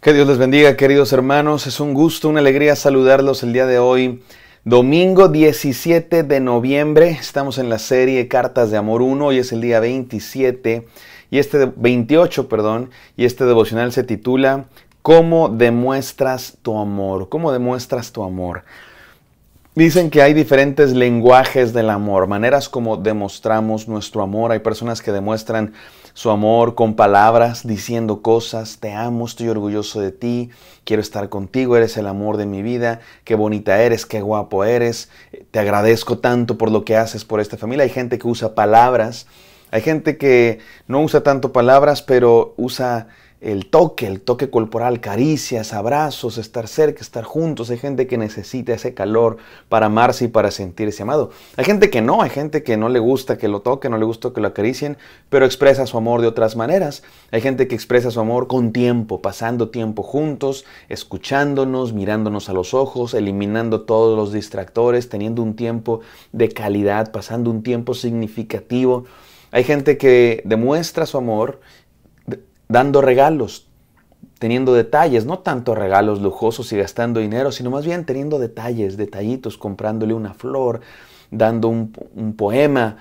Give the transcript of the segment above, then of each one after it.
Que Dios les bendiga, queridos hermanos. Es un gusto, una alegría saludarlos el día de hoy. Domingo 17 de noviembre, estamos en la serie Cartas de Amor 1, hoy es el día 27 y este 28, perdón, y este devocional se titula ¿Cómo demuestras tu amor? ¿Cómo demuestras tu amor? Dicen que hay diferentes lenguajes del amor, maneras como demostramos nuestro amor. Hay personas que demuestran su amor con palabras, diciendo cosas, te amo, estoy orgulloso de ti, quiero estar contigo, eres el amor de mi vida, qué bonita eres, qué guapo eres, te agradezco tanto por lo que haces por esta familia. Hay gente que usa palabras, hay gente que no usa tanto palabras, pero usa el toque, el toque corporal, caricias, abrazos, estar cerca, estar juntos. Hay gente que necesita ese calor para amarse y para sentirse amado. Hay gente que no, hay gente que no le gusta que lo toque no le gusta que lo acaricien, pero expresa su amor de otras maneras. Hay gente que expresa su amor con tiempo, pasando tiempo juntos, escuchándonos, mirándonos a los ojos, eliminando todos los distractores, teniendo un tiempo de calidad, pasando un tiempo significativo. Hay gente que demuestra su amor dando regalos, teniendo detalles, no tanto regalos lujosos y gastando dinero, sino más bien teniendo detalles, detallitos, comprándole una flor, dando un, poema,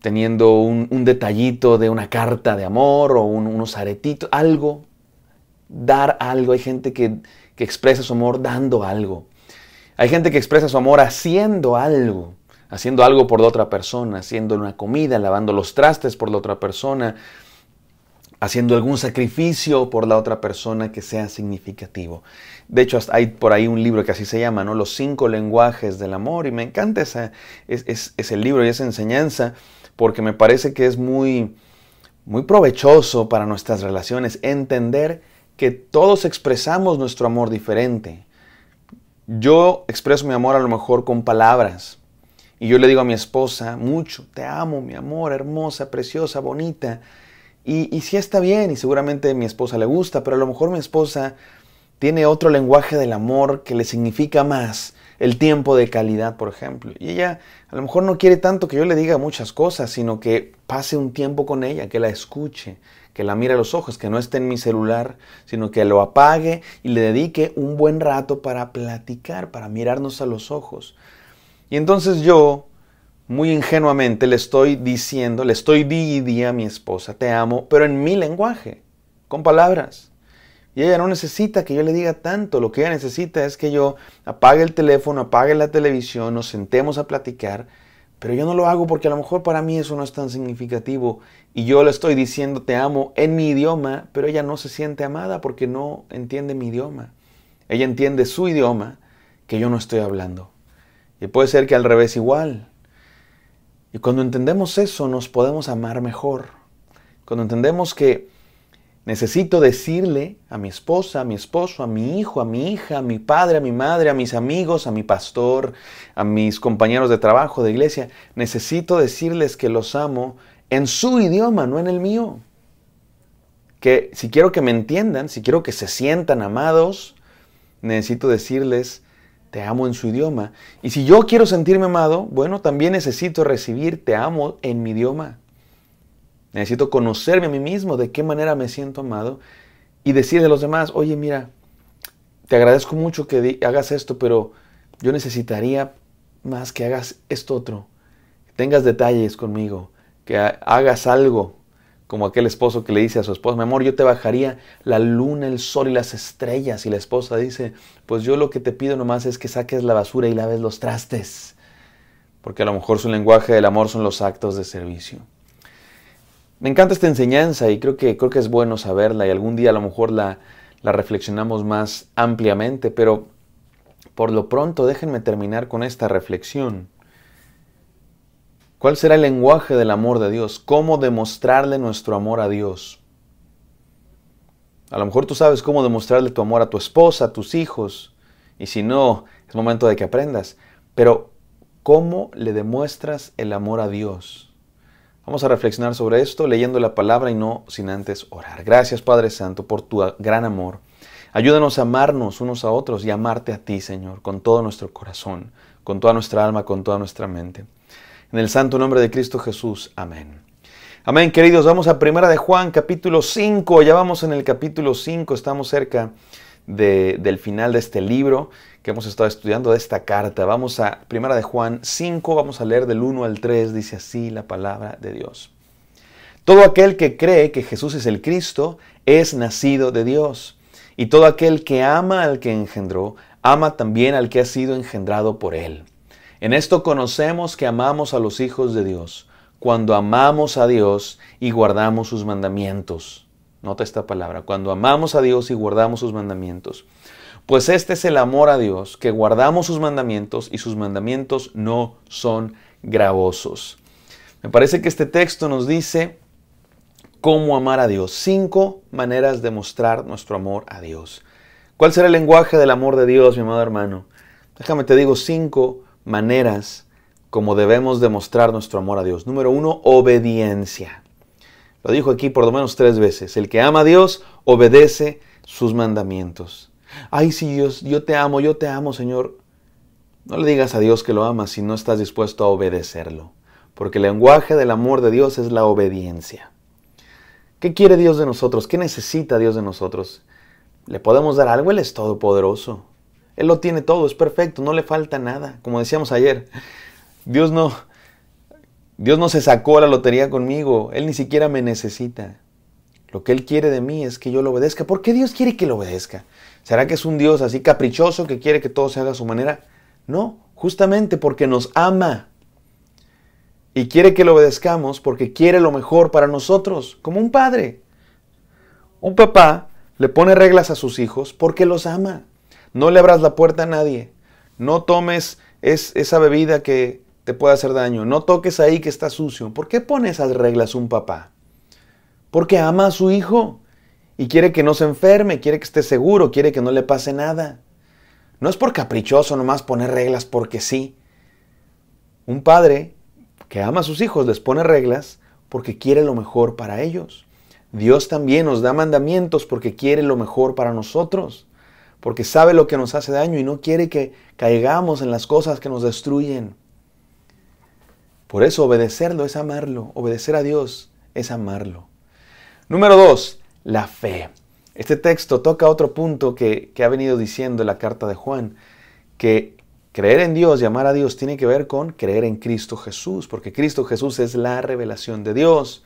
teniendo un, detallito de una carta de amor o unos aretitos, algo, dar algo. Hay gente que, que expresa su amor dando algo. Hay gente que expresa su amor haciendo algo, haciendo algo por la otra persona, haciendo una comida, lavando los trastes por la otra persona, haciendo algún sacrificio por la otra persona que sea significativo. De hecho, hay por ahí un libro que así se llama, ¿no? Los cinco lenguajes del amor, y me encanta es, ese libro y esa enseñanza porque me parece que es muy, muy provechoso para nuestras relaciones entender que todos expresamos nuestro amor diferente. Yo expreso mi amor a lo mejor con palabras, y yo le digo a mi esposa mucho, te amo, mi amor, hermosa, preciosa, bonita. Y, sí está bien, y seguramente a mi esposa le gusta, pero a lo mejor mi esposa tiene otro lenguaje del amor que le significa más el tiempo de calidad, por ejemplo. Y ella a lo mejor no quiere tanto que yo le diga muchas cosas, sino que pase un tiempo con ella, que la escuche, que la mire a los ojos, que no esté en mi celular, sino que lo apague y le dedique un buen rato para platicar, para mirarnos a los ojos. Y entonces yo muy ingenuamente le estoy diciendo, le estoy di día a mi esposa, te amo, pero en mi lenguaje, con palabras. Y ella no necesita que yo le diga tanto, lo que ella necesita es que yo apague el teléfono, apague la televisión, nos sentemos a platicar, pero yo no lo hago porque a lo mejor para mí eso no es tan significativo y yo le estoy diciendo te amo en mi idioma, pero ella no se siente amada porque no entiende mi idioma. Ella entiende su idioma que yo no estoy hablando. Y puede ser que al revés igual, y cuando entendemos eso nos podemos amar mejor. Cuando entendemos que necesito decirle a mi esposa, a mi esposo, a mi hijo, a mi hija, a mi padre, a mi madre, a mis amigos, a mi pastor, a mis compañeros de trabajo, de iglesia, necesito decirles que los amo en su idioma, no en el mío. Que si quiero que me entiendan, si quiero que se sientan amados, necesito decirles te amo en su idioma. Y si yo quiero sentirme amado, bueno, también necesito recibir te amo en mi idioma. Necesito conocerme a mí mismo, de qué manera me siento amado y decirle a los demás, oye, mira, te agradezco mucho que hagas esto, pero yo necesitaría más que hagas esto otro, que tengas detalles conmigo, que hagas algo como aquel esposo que le dice a su esposa, mi amor, yo te bajaría la luna, el sol y las estrellas. Y la esposa dice, pues yo lo que te pido nomás es que saques la basura y laves los trastes. Porque a lo mejor su lenguaje del amor son los actos de servicio. Me encanta esta enseñanza y creo que, creo que es bueno saberla y algún día a lo mejor la, la reflexionamos más ampliamente, pero por lo pronto déjenme terminar con esta reflexión. ¿Cuál será el lenguaje del amor de Dios? ¿Cómo demostrarle nuestro amor a Dios? A lo mejor tú sabes cómo demostrarle tu amor a tu esposa, a tus hijos, y si no, es momento de que aprendas. Pero, ¿cómo le demuestras el amor a Dios? Vamos a reflexionar sobre esto leyendo la palabra y no sin antes orar. Gracias Padre Santo por tu gran amor. Ayúdanos a amarnos unos a otros y amarte a ti, Señor, con todo nuestro corazón, con toda nuestra alma, con toda nuestra mente. En el santo nombre de Cristo Jesús. Amén. Amén, queridos. Vamos a Primera de Juan, capítulo 5. Ya vamos en el capítulo 5. Estamos cerca del final de este libro que hemos estado estudiando, de esta carta. Vamos a Primera de Juan 5. Vamos a leer del 1 al 3. Dice así la palabra de Dios. Todo aquel que cree que Jesús es el Cristo es nacido de Dios. Y todo aquel que ama al que engendró, ama también al que ha sido engendrado por él. En esto conocemos que amamos a los hijos de Dios, cuando amamos a Dios y guardamos sus mandamientos. Nota esta palabra, cuando amamos a Dios y guardamos sus mandamientos. Pues este es el amor a Dios, que guardamos sus mandamientos y sus mandamientos no son gravosos. Me parece que este texto nos dice cómo amar a Dios, cinco maneras de mostrar nuestro amor a Dios. ¿Cuál será el lenguaje del amor de Dios, mi amado hermano? Déjame te digo cinco maneras como debemos demostrar nuestro amor a Dios. Número uno, obediencia. Lo dijo aquí por lo menos tres veces. El que ama a Dios obedece sus mandamientos. Ay, sí, Dios, yo te amo, yo te amo, Señor. No le digas a Dios que lo amas si no estás dispuesto a obedecerlo. Porque el lenguaje del amor de Dios es la obediencia. ¿Qué quiere Dios de nosotros? ¿Qué necesita Dios de nosotros? ¿Le podemos dar algo? Él es todopoderoso. Él lo tiene todo, es perfecto, no le falta nada, como decíamos ayer. Dios no, Dios no se sacó la lotería conmigo, Él ni siquiera me necesita. Lo que Él quiere de mí es que yo lo obedezca. ¿Por qué Dios quiere que lo obedezca? ¿Será que es un Dios así caprichoso que quiere que todo se haga a su manera? No, justamente porque nos ama y quiere que lo obedezcamos porque quiere lo mejor para nosotros, como un padre. Un papá le pone reglas a sus hijos porque los ama. No le abras la puerta a nadie. No tomes esa bebida que te puede hacer daño. No toques ahí que está sucio. ¿Por qué pone esas reglas un papá? Porque ama a su hijo y quiere que no se enferme, quiere que esté seguro, quiere que no le pase nada. No es por caprichoso nomás poner reglas porque sí. Un padre que ama a sus hijos les pone reglas porque quiere lo mejor para ellos. Dios también nos da mandamientos porque quiere lo mejor para nosotros porque sabe lo que nos hace daño y no quiere que caigamos en las cosas que nos destruyen. Por eso obedecerlo es amarlo, obedecer a Dios es amarlo. Número dos, la fe. Este texto toca otro punto que, ha venido diciendo la carta de Juan, que creer en Dios y amar a Dios tiene que ver con creer en Cristo Jesús, porque Cristo Jesús es la revelación de Dios.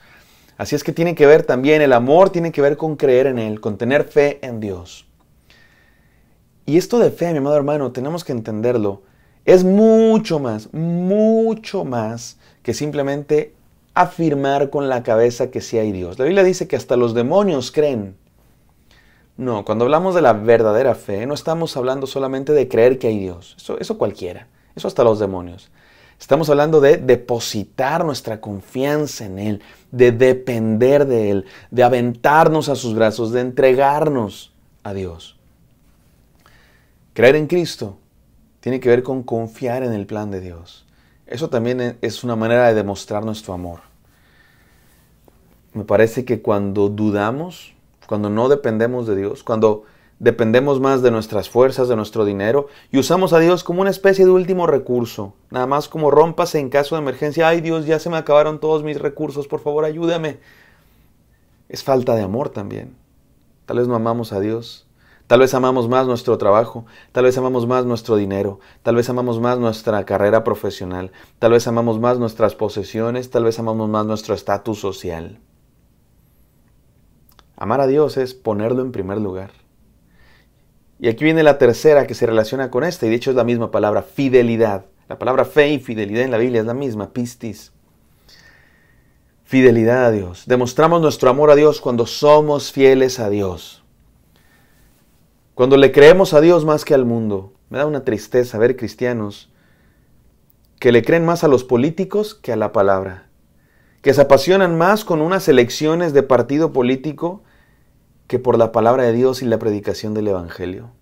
Así es que tiene que ver también, el amor tiene que ver con creer en Él, con tener fe en Dios. Y esto de fe, mi amado hermano, tenemos que entenderlo. Es mucho más, mucho más que simplemente afirmar con la cabeza que sí hay Dios. La Biblia dice que hasta los demonios creen. No, cuando hablamos de la verdadera fe, no estamos hablando solamente de creer que hay Dios. Eso, eso cualquiera, eso hasta los demonios. Estamos hablando de depositar nuestra confianza en Él, de depender de Él, de aventarnos a sus brazos, de entregarnos a Dios. Creer en Cristo tiene que ver con confiar en el plan de Dios. Eso también e-, es una manera de demostrar nuestro amor. Me parece que cuando dudamos, cuando no dependemos de Dios, cuando dependemos más de nuestras fuerzas, de nuestro dinero, y usamos a Dios como una especie de último recurso, nada más como rompas en caso de emergencia, ay Dios, ya se me acabaron todos mis recursos, por favor ayúdame. Es falta de amor también. Tal vez no amamos a Dios Tal vez amamos más nuestro trabajo, tal vez amamos más nuestro dinero, tal vez amamos más nuestra carrera profesional, tal vez amamos más nuestras posesiones, tal vez amamos más nuestro estatus social. Amar a Dios es ponerlo en primer lugar. Y aquí viene la tercera que se relaciona con esta, y de hecho es la misma palabra, fidelidad. La palabra fe y fidelidad en la Biblia es la misma, pistis. Fidelidad a Dios. Demostramos nuestro amor a Dios cuando somos fieles a Dios. Cuando le creemos a Dios más que al mundo, me da una tristeza ver cristianos que le creen más a los políticos que a la palabra, que se apasionan más con unas elecciones de partido político que por la palabra de Dios y la predicación del Evangelio.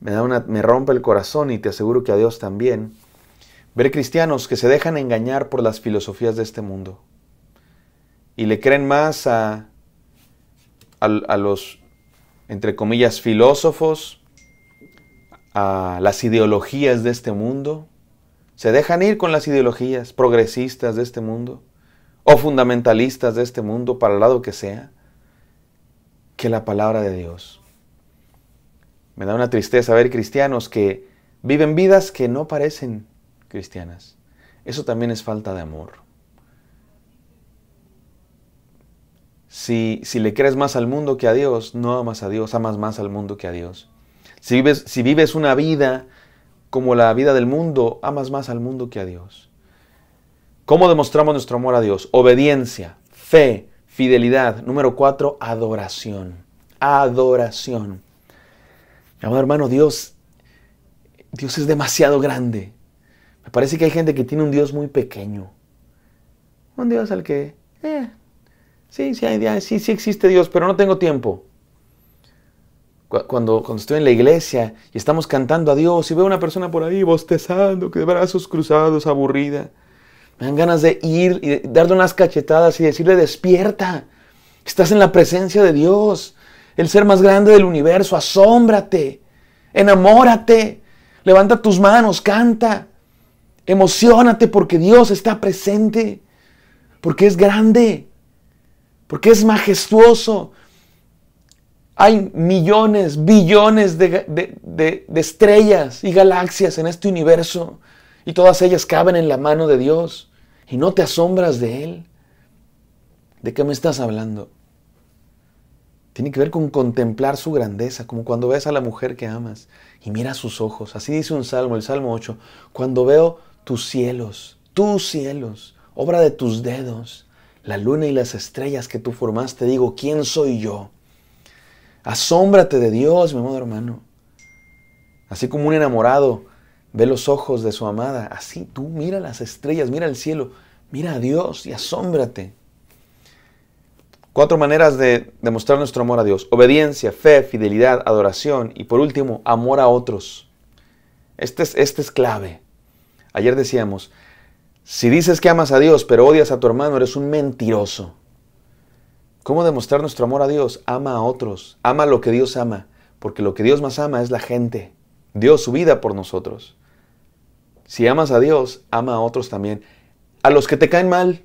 Me, da una, me rompe el corazón y te aseguro que a Dios también, ver cristianos que se dejan engañar por las filosofías de este mundo y le creen más a, a los entre comillas, filósofos, a las ideologías de este mundo, se dejan ir con las ideologías progresistas de este mundo o fundamentalistas de este mundo, para el lado que sea, que la palabra de Dios. Me da una tristeza ver cristianos que viven vidas que no parecen cristianas. Eso también es falta de amor. Si, le crees más al mundo que a Dios, no amas a Dios, amas más al mundo que a Dios. Si vives, una vida como la vida del mundo, amas más al mundo que a Dios. ¿Cómo demostramos nuestro amor a Dios? Obediencia, fe, fidelidad. Número cuatro, adoración. Adoración. Amado hermano, Dios, Dios es demasiado grande. Me parece que hay gente que tiene un Dios muy pequeño. Un Dios al que, eh, Sí, sí sí, sí existe Dios, pero no tengo tiempo. Cuando, estoy en la iglesia y estamos cantando a Dios y veo a una persona por ahí bostezando, que de brazos cruzados, aburrida, me dan ganas de ir y darle unas cachetadas y decirle, despierta, estás en la presencia de Dios, el ser más grande del universo, asómbrate, enamórate, levanta tus manos, canta, emocionate porque Dios está presente, porque es grande porque es majestuoso. Hay millones, billones de, estrellas y galaxias en este universo y todas ellas caben en la mano de Dios y no te asombras de Él. ¿De qué me estás hablando? Tiene que ver con contemplar su grandeza, como cuando ves a la mujer que amas y mira sus ojos. Así dice un salmo, el Salmo 8, cuando veo tus cielos, tus cielos, obra de tus dedos la luna y las estrellas que tú formaste. Digo, ¿quién soy yo? Asómbrate de Dios, mi amado hermano. Así como un enamorado ve los ojos de su amada, así tú mira las estrellas, mira el cielo, mira a Dios y asómbrate. Cuatro maneras de demostrar nuestro amor a Dios. Obediencia, fe, fidelidad, adoración y por último, amor a otros. Este es, este es clave. Ayer decíamos, si dices que amas a Dios pero odias a tu hermano, eres un mentiroso. ¿Cómo demostrar nuestro amor a Dios? Ama a otros, ama lo que Dios ama, porque lo que Dios más ama es la gente. Dios su vida por nosotros. Si amas a Dios, ama a otros también. A los que te caen mal,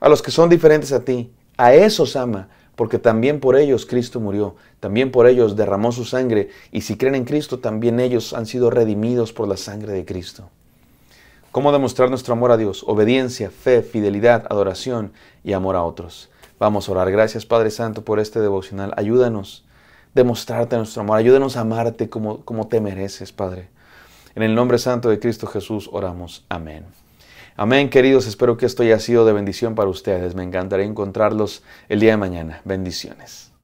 a los que son diferentes a ti, a esos ama, porque también por ellos Cristo murió, también por ellos derramó su sangre, y si creen en Cristo, también ellos han sido redimidos por la sangre de Cristo cómo demostrar nuestro amor a Dios, obediencia, fe, fidelidad, adoración y amor a otros. Vamos a orar. Gracias Padre Santo por este devocional. Ayúdanos a demostrarte nuestro amor. Ayúdanos a amarte como, como te mereces, Padre. En el nombre santo de Cristo Jesús oramos. Amén. Amén, queridos. Espero que esto haya sido de bendición para ustedes. Me encantaría encontrarlos el día de mañana. Bendiciones.